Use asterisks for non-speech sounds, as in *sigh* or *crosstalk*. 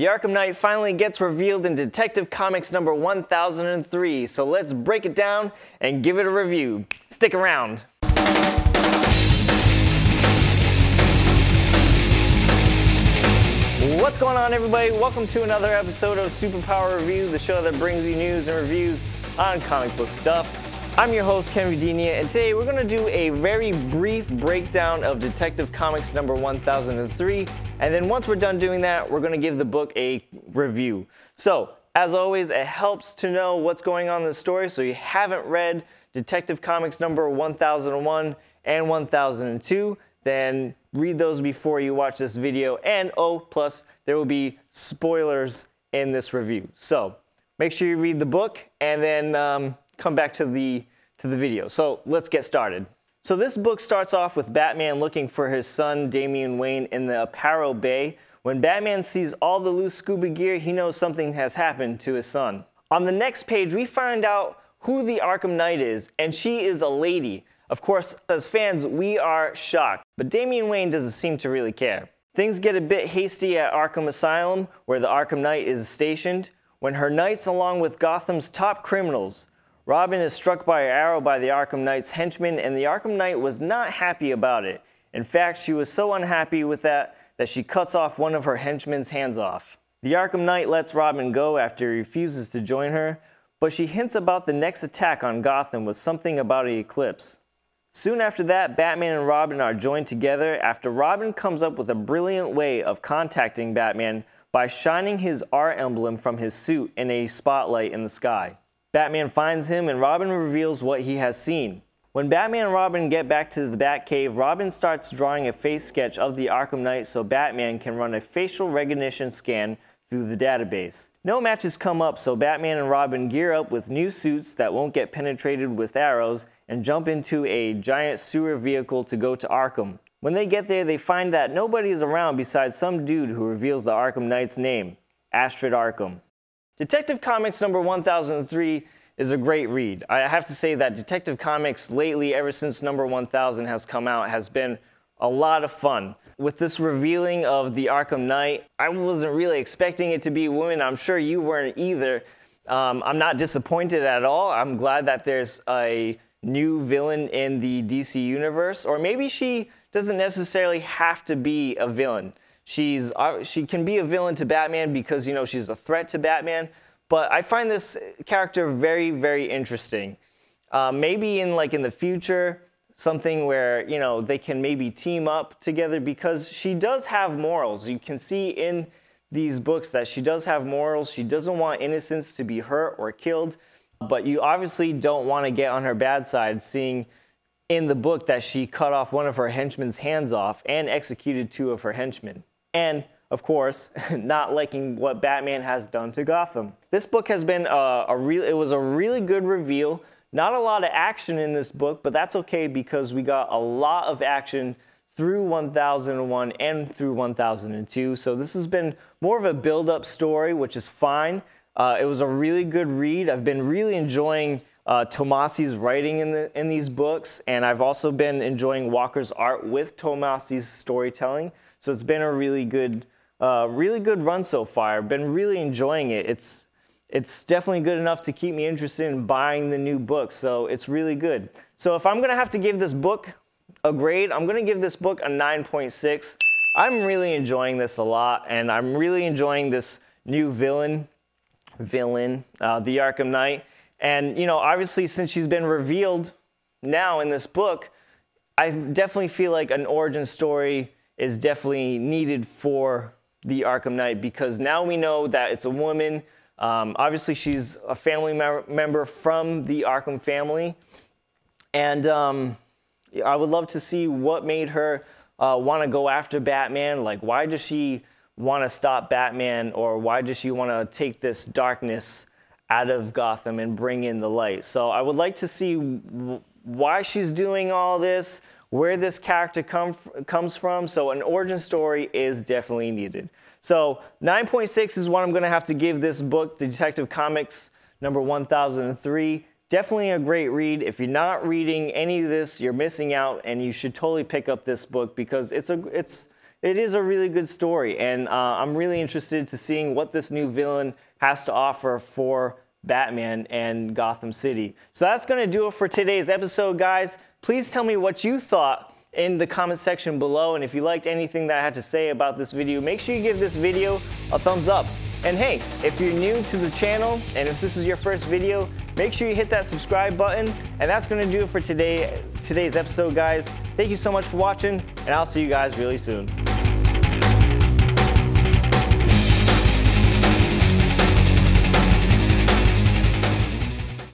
The Arkham Knight finally gets revealed in Detective Comics number 1003, so let's break it down and give it a review. Stick around. What's going on everybody? Welcome to another episode of Superpower Review, the show that brings you news and reviews on comic book stuff. I'm your host, Ken Rudinia, and today we're gonna do a very brief breakdown of Detective Comics number 1003. And then once we're done doing that, we're gonna give the book a review. So, as always, it helps to know what's going on in the story. So you haven't read Detective Comics number 1001 and 1002, then read those before you watch this video. And oh, plus there will be spoilers in this review. So make sure you read the book and then um, come back to the, to the video. So let's get started. So this book starts off with Batman looking for his son Damian Wayne in the Aparo Bay. When Batman sees all the loose scuba gear, he knows something has happened to his son. On the next page, we find out who the Arkham Knight is, and she is a lady. Of course, as fans, we are shocked, but Damian Wayne doesn't seem to really care. Things get a bit hasty at Arkham Asylum, where the Arkham Knight is stationed, when her knights along with Gotham's top criminals, Robin is struck by an arrow by the Arkham Knight's henchman, and the Arkham Knight was not happy about it. In fact, she was so unhappy with that that she cuts off one of her henchman's hands off. The Arkham Knight lets Robin go after he refuses to join her, but she hints about the next attack on Gotham with something about an eclipse. Soon after that, Batman and Robin are joined together after Robin comes up with a brilliant way of contacting Batman by shining his R emblem from his suit in a spotlight in the sky. Batman finds him and Robin reveals what he has seen. When Batman and Robin get back to the Batcave, Robin starts drawing a face sketch of the Arkham Knight so Batman can run a facial recognition scan through the database. No matches come up so Batman and Robin gear up with new suits that won't get penetrated with arrows and jump into a giant sewer vehicle to go to Arkham. When they get there, they find that nobody is around besides some dude who reveals the Arkham Knight's name, Astrid Arkham. Detective Comics number 1003 is a great read. I have to say that Detective Comics lately, ever since number 1000 has come out, has been a lot of fun. With this revealing of the Arkham Knight, I wasn't really expecting it to be a woman. I'm sure you weren't either. Um, I'm not disappointed at all. I'm glad that there's a new villain in the DC universe, or maybe she doesn't necessarily have to be a villain. She's uh, she can be a villain to Batman because you know she's a threat to Batman. But I find this character very very interesting. Uh, maybe in like in the future, something where you know they can maybe team up together because she does have morals. You can see in these books that she does have morals. She doesn't want innocence to be hurt or killed, but you obviously don't want to get on her bad side seeing in the book that she cut off one of her henchmen's hands off and executed two of her henchmen and of course, *laughs* not liking what Batman has done to Gotham. This book has been a, uh, a real, it was a really good reveal. Not a lot of action in this book, but that's okay because we got a lot of action through 1001 and through 1002. So this has been more of a build-up story, which is fine. Uh, it was a really good read. I've been really enjoying uh, Tomasi's writing in, the, in these books, and I've also been enjoying Walker's art with Tomasi's storytelling. So it's been a really good, uh, really good run so far. Been really enjoying it. It's it's definitely good enough to keep me interested in buying the new book. So it's really good. So if I'm gonna have to give this book a grade, I'm gonna give this book a 9.6. I'm really enjoying this a lot, and I'm really enjoying this new villain, villain, uh, the Arkham Knight. And, you know, obviously, since she's been revealed now in this book, I definitely feel like an origin story is definitely needed for the Arkham Knight because now we know that it's a woman. Um, obviously, she's a family member from the Arkham family. And um, I would love to see what made her uh, want to go after Batman. Like, why does she want to stop Batman or why does she want to take this darkness out of Gotham and bring in the light. So I would like to see why she's doing all this, where this character come, comes from. So an origin story is definitely needed. So 9.6 is what I'm going to have to give this book, The Detective Comics number 1003. Definitely a great read. If you're not reading any of this, you're missing out, and you should totally pick up this book because it's a it's it is a really good story, and uh, I'm really interested to seeing what this new villain has to offer for Batman and Gotham City. So that's going to do it for today's episode, guys. Please tell me what you thought in the comment section below. And if you liked anything that I had to say about this video, make sure you give this video a thumbs up. And hey, if you're new to the channel and if this is your first video, make sure you hit that subscribe button. And that's going to do it for today, today's episode, guys. Thank you so much for watching, and I'll see you guys really soon.